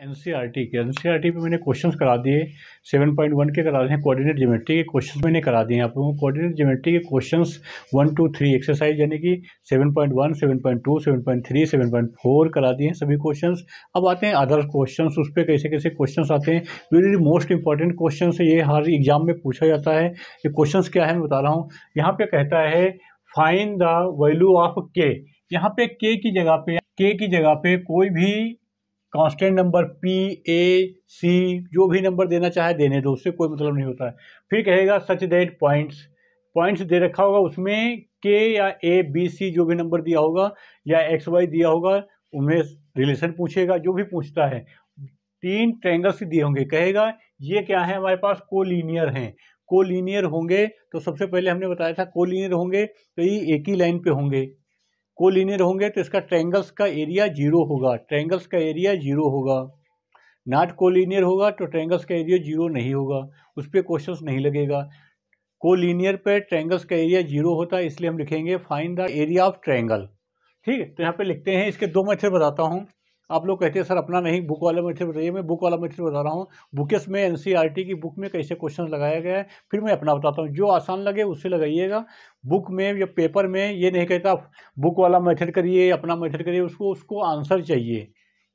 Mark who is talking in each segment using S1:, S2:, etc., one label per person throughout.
S1: N C R T के N C R T पे मैंने क्वेश्चन करा दिए सेवन पॉइंट वन के करा दिए कोऑर्डिनेट ज्योमेट्री के क्वेश्चन मैंने करा दिए आप लोगों को कोऑर्डिनेट ज्योमेट्री के question one two three exercise यानी कि seven point one seven point two seven point three seven point four करा दिए हैं सभी क्वेश्चन अब आते हैं अदर क्वेश्चन उस पर कैसे कैसे क्वेश्चन आते हैं वेरी मोस्ट इंपॉर्टेंट क्वेश्चन ये हर एग्जाम में पूछा जाता है ये क्वेश्चन क्या है मैं बता रहा हूँ यहाँ पे कहता है फाइन द वैल्यू ऑफ के यहाँ पे के की जगह पे के की जगह पे कोई भी constant number P A C जो भी नंबर देना चाहे देने दो उससे कोई मतलब नहीं होता है फिर कहेगा सच देट पॉइंट्स पॉइंट्स दे रखा होगा उसमें के या ए बी सी जो भी नंबर दिया होगा या एक्स वाई दिया होगा उनमें रिलेशन पूछेगा जो भी पूछता है तीन ट्रैंगल्स दिए होंगे कहेगा ये क्या है हमारे पास कोलिनियर हैं कोलिनियर होंगे तो सबसे पहले हमने बताया था कोलिनियर होंगे तो ये एक ही लाइन पे होंगे को लीनियर होंगे तो इसका ट्रैंगल्स का एरिया जीरो होगा ट्रैंगल्स का एरिया जीरो होगा नॉट लीनियर होगा तो ट्रैंगल्स का एरिया जीरो नहीं होगा उस पर क्वेश्चन नहीं लगेगा को लीनियर पर ट्रैंगल्स का एरिया जीरो होता है इसलिए हम लिखेंगे find the area of triangle ठीक है तो यहाँ पे लिखते हैं इसके दो मैथड बताता हूँ आप लोग कहते हैं सर अपना नहीं बुक वाला मेथड बताइए मैं बुक वाला मेथड बता रहा हूँ बुकेस में एन e की बुक में कैसे क्वेश्चन लगाया गया है फिर मैं अपना बताता हूँ जो आसान लगे उससे लगाइएगा बुक में या पेपर में ये नहीं कहता बुक वाला मेथड करिए अपना मेथड करिए उसको उसको आंसर चाहिए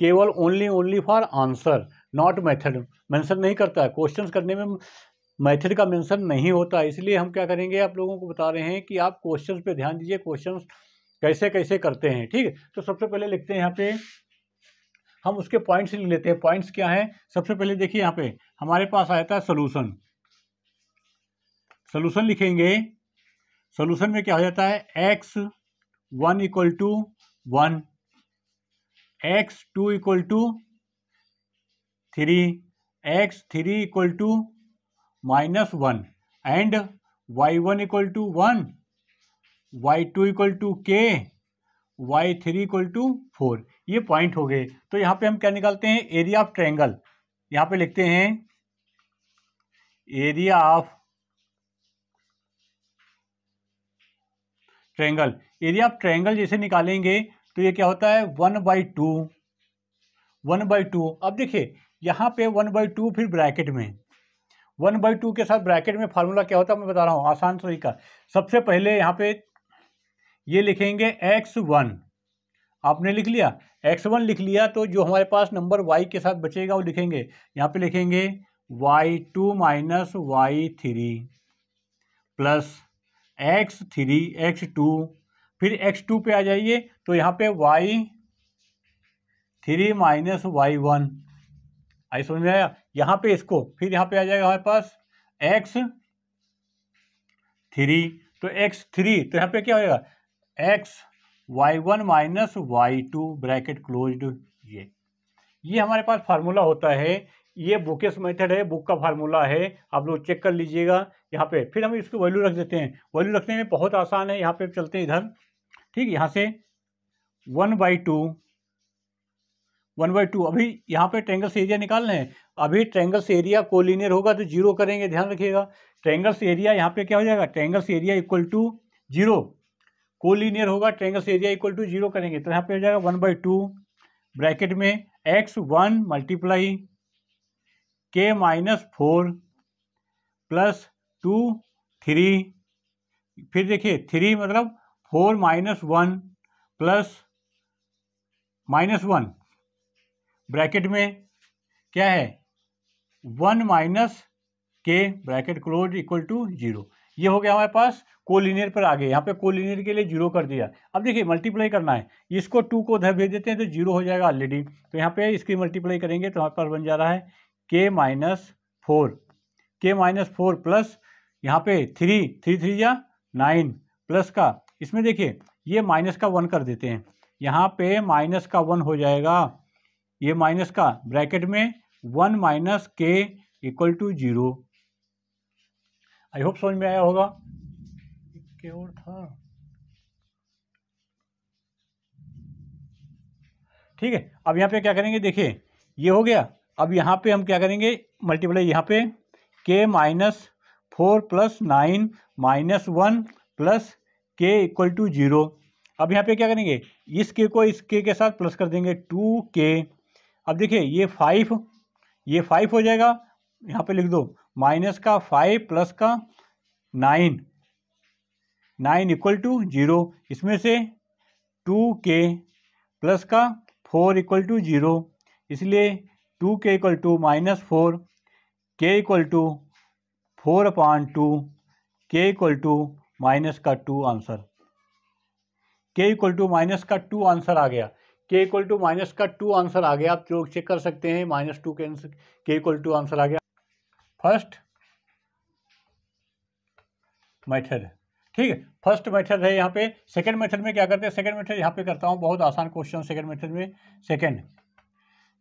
S1: केवल only only for answer not method mention नहीं करता है क्वेश्चन करने में मेथड का मेंशन नहीं होता है इसलिए हम क्या करेंगे आप लोगों को बता रहे हैं कि आप क्वेश्चन पे ध्यान दीजिए क्वेश्चन कैसे कैसे करते हैं ठीक है तो सबसे पहले लिखते हैं यहाँ पे हम उसके पॉइंट्स लिख लेते हैं पॉइंट्स क्या है सबसे पहले देखिए यहाँ पे हमारे पास आया था सोलूशन सोलूशन लिखेंगे सोलूशन में क्या हो जाता है x one equal to one x two equal to three x three equal to minus one and y one equal to one y two equal to k y three equal to four ये point हो गए तो यहां पे हम क्या निकालते हैं एरिया ऑफ ट्रैंगल यहां पे लिखते हैं area of triangle area of triangle जैसे निकालेंगे तो ये क्या होता है one by two one by two अब देखिए यहां पे वन बाई टू फिर ब्रैकेट में वन बाई टू के साथ ब्रैकेट में फार्मूला क्या होता है मैं बता रहा हूं आसान तरीका सबसे पहले यहां पे ये लिखेंगे एक्स वन आपने लिख लिया एक्स वन लिख लिया तो जो हमारे पास नंबर वाई के साथ बचेगा वो लिखेंगे यहाँ पे लिखेंगे y two minus y three plus x three x two फिर एक्स टू पे आ जाइए तो यहाँ पे y three minus y one I समझ में आया यहाँ पे इसको फिर यहाँ पे आ जाएगा हमारे पास एक्स थ्री तो एक्स थ्री तो यहाँ पे क्या होगा x y one minus y two bracket close ये ये हमारे पास फार्मूला होता है ये बुकेस मेथड है बुक का फार्मूला है आप लोग चेक कर लीजिएगा यहाँ पे फिर हम इसको वैल्यू रख देते हैं वैल्यू रखने में बहुत आसान है यहाँ पे चलते हैं इधर ठीक यहाँ से one by two one by two अभी यहाँ पे ट्रेंगल से एरिया निकालना है अभी ट्रेंगल से एरिया कोलिनियर होगा तो जीरो करेंगे ध्यान रखिएगा ट्रेंगल से एरिया यहाँ पे क्या हो जाएगा ट्रेंगल से area equal to zero collinear होगा triangle area equal to zero करेंगे तो यहाँ पे हो जाएगा वन बाई टू ब्रैकेट में x one multiply k minus four plus two three फिर देखिए थ्री मतलब four minus one plus minus one bracket में क्या है one minus k bracket close equal to zero ये हो गया हमारे पास कोलिनियर पर आगे यहाँ पे कोलिनियर के लिए जीरो कर दिया अब देखिए मल्टीप्लाई करना है इसको टू को उधर भेज देते हैं तो जीरो हो जाएगा ऑलरेडी तो यहाँ पे इसकी मल्टीप्लाई करेंगे तो हमारे पास बन जा रहा है k minus four k minus four plus यहाँ पे थ्री थ्री थ्री या नाइन प्लस का इसमें देखिए ये माइनस का वन कर देते हैं यहाँ पे माइनस का वन हो जाएगा ये माइनस का ब्रैकेट में one minus k equal to zero I hope समझ में आया होगा और था ठीक है अब यहाँ पे क्या करेंगे देखिए ये हो गया अब यहाँ पे हम क्या करेंगे मल्टीप्लाई यहाँ पे k minus four plus nine minus one plus k equal to zero अब यहाँ पे क्या करेंगे इस के को इस के के साथ प्लस कर देंगे टू के अब देखिए ये फाइव ये फाइव हो जाएगा यहाँ पे लिख दो माइनस का फाइव प्लस का nine nine equal to zero इसमें से टू के प्लस का फोर इक्वल टू जीरो इसलिए two k equal to minus four k equal to four upon two k equal to minus का two answer k equal to minus का two answer आ गया k equal to minus का two answer आ गया आप लोग चेक कर सकते हैं minus two k answer k equal to answer आ गया फर्स्ट मेथड ठीक है फर्स्ट मेथड है यहाँ पे सेकंड मेथड में क्या करते हैं सेकंड मेथड यहाँ पे करता हूँ बहुत आसान क्वेश्चन सेकंड मेथड में सेकंड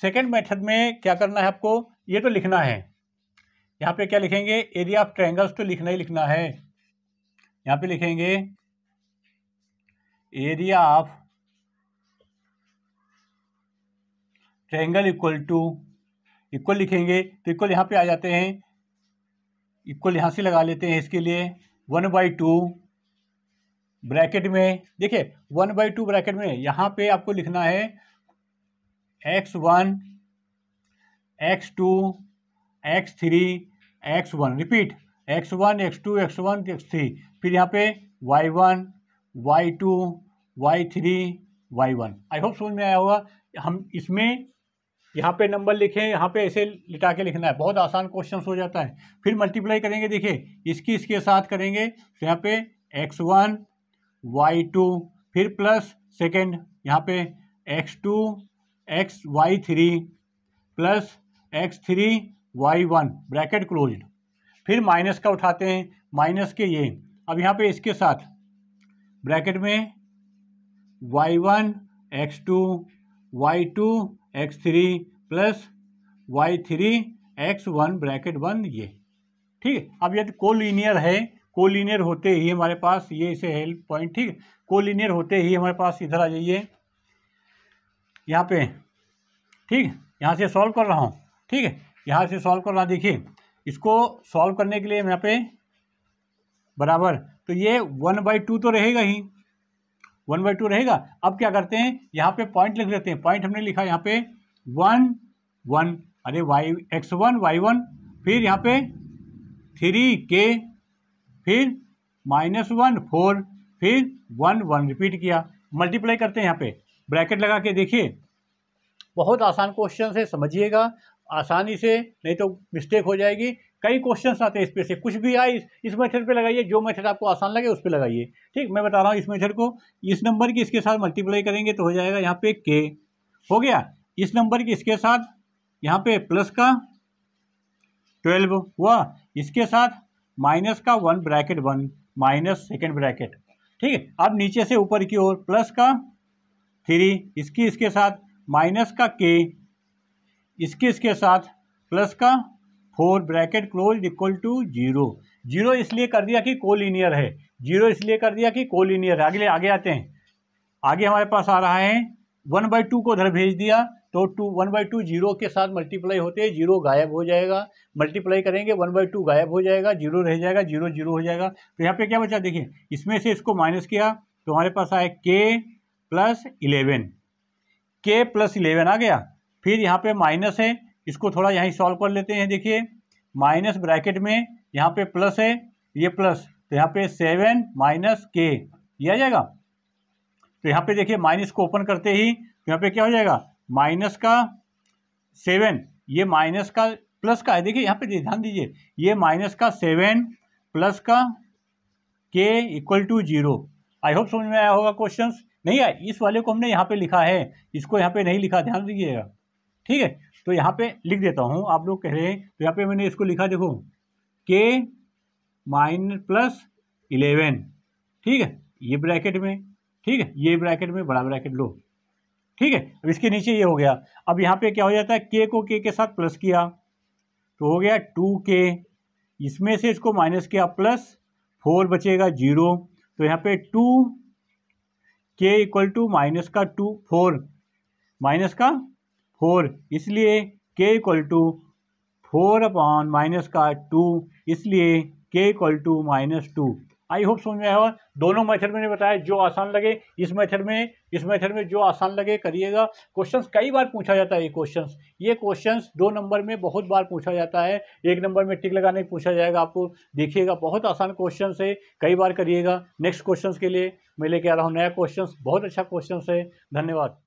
S1: सेकंड मेथड में क्या करना है आपको ये तो लिखना है यहाँ पे क्या लिखेंगे एरिया ऑफ ट्रायंगल्स तो लिखना ही लिखना है यहाँ पे लिखेंगे area of triangle equal to equal लिखेंगे तो इक्वल यहाँ पे आ जाते हैं इक्वल यहाँ से लगा लेते हैं इसके लिए वन बाई टू ब्रैकेट में देखिए वन बाई टू ब्रैकेट में यहाँ पे आपको लिखना है x one x two x three x one repeat x one x two x one x three फिर यहाँ पे y one y two y three y one I hope समझ में आया होगा हम इसमें यहाँ पे नंबर लिखें यहाँ पे ऐसे लिटा के लिखना है बहुत आसान क्वेश्चन हो जाता है फिर मल्टीप्लाई करेंगे देखिए इसकी इसके साथ करेंगे तो यहाँ पे एक्स वन वाई टू फिर प्लस सेकेंड यहाँ पे x two x y three plus x three y one bracket close फिर माइनस का उठाते हैं माइनस के ये अब यहाँ पे इसके साथ ब्रैकेट में y one x two y two x three plus y three x one bracket one ये ठीक है अब यदि कोलिनियर है कोलिनियर होते ही हमारे पास ये इसे हेल्प पॉइंट ठीक है कोलिनियर होते ही हमारे पास इधर आ जाइए यहाँ पे ठीक है यहाँ से सॉल्व कर रहा हूँ ठीक है यहाँ से सॉल्व कर रहा देखिए इसको सॉल्व करने के लिए यहाँ पे बराबर तो ये वन बाई टू तो रहेगा ही वन बाई टू रहेगा अब क्या करते हैं यहाँ पे पॉइंट लिख लेते हैं पॉइंट हमने लिखा यहाँ पे वन वन अरे y x one y one फिर यहाँ पे थ्री के फिर माइनस वन फोर फिर वन वन रिपीट किया मल्टीप्लाई करते हैं यहाँ पे ब्रैकेट लगा के देखिए बहुत आसान क्वेश्चन है समझिएगा आसानी से नहीं तो मिस्टेक हो जाएगी कई क्वेश्चन आते हैं इस पे से कुछ भी आए इस मेथड पे लगाइए जो मेथड आपको आसान लगे उस पर लगाइए ठीक मैं बता रहा हूँ इस मेथड को इस नंबर की इसके साथ मल्टीप्लाई करेंगे तो हो जाएगा यहाँ पे के हो गया इस नंबर की इसके साथ यहाँ पे प्लस का ट्वेल्व हुआ इसके साथ माइनस का one bracket one minus second bracket ठीक है अब नीचे से ऊपर की ओर प्लस का थ्री इसकी इसके साथ माइनस का के इसके इसके साथ प्लस का four bracket close equal to zero zero इसलिए कर दिया कि कोलिनियर है जीरो इसलिए कर दिया कि कोलिनियर है अगले आगे आते हैं आगे हमारे पास आ रहा है वन बाई टू को उधर भेज दिया तो two one by two zero के साथ मल्टीप्लाई होते हैं जीरो गायब हो जाएगा मल्टीप्लाई करेंगे वन बाई टू गायब हो जाएगा जीरो रह जाएगा जीरो जीरो हो जाएगा तो यहाँ पे क्या बचा देखिए इसमें से इसको माइनस किया तो हमारे पास आया k plus eleven k plus eleven आ गया फिर यहाँ पे माइनस है इसको थोड़ा यहीं सॉल्व कर लेते हैं देखिए माइनस ब्रैकेट में यहाँ पे प्लस है ये प्लस तो यहाँ पे सेवन माइनस के ये आ जाएगा तो यहाँ पे देखिए माइनस को ओपन करते ही तो यहाँ पे क्या हो जाएगा माइनस का सेवन ये माइनस का प्लस का है देखिए यहाँ पे ध्यान दीजिए ये माइनस का सेवन प्लस का k equal to zero I hope समझ में आया होगा क्वेश्चंस नहीं आए इस वाले को हमने यहाँ पे लिखा है इसको यहाँ पे नहीं लिखा ध्यान दीजिएगा ठीक है तो यहाँ पे लिख देता हूँ आप लोग कह रहे हैं तो यहाँ पे मैंने इसको लिखा देखो के माइनस प्लस इलेवन ठीक है ये ब्रैकेट में ठीक है ये ब्रैकेट में बड़ा ब्रैकेट लो ठीक है अब इसके नीचे ये हो गया अब यहाँ पे क्या हो जाता है के को के के साथ प्लस किया तो हो गया टू के इसमें से इसको माइनस किया प्लस फोर बचेगा जीरो तो यहाँ पे two k equal to minus का टू फोर माइनस का फोर इसलिए k equal to four upon minus का टू इसलिए k equal to minus two I hope समझ में आया और दोनों मेथड मैंने बताया जो आसान लगे इस मेथड में इस मेथड में जो आसान लगे करिएगा क्वेश्चंस कई बार पूछा जाता है ये क्वेश्चंस ये क्वेश्चंस दो नंबर में बहुत बार पूछा जाता है एक नंबर में टिक लगाने पूछा जाएगा आपको देखिएगा बहुत आसान क्वेश्चन है कई बार करिएगा नेक्स्ट क्वेश्चन के लिए मैं लेके आ रहा हूँ नया क्वेश्चन बहुत अच्छा क्वेश्चन है धन्यवाद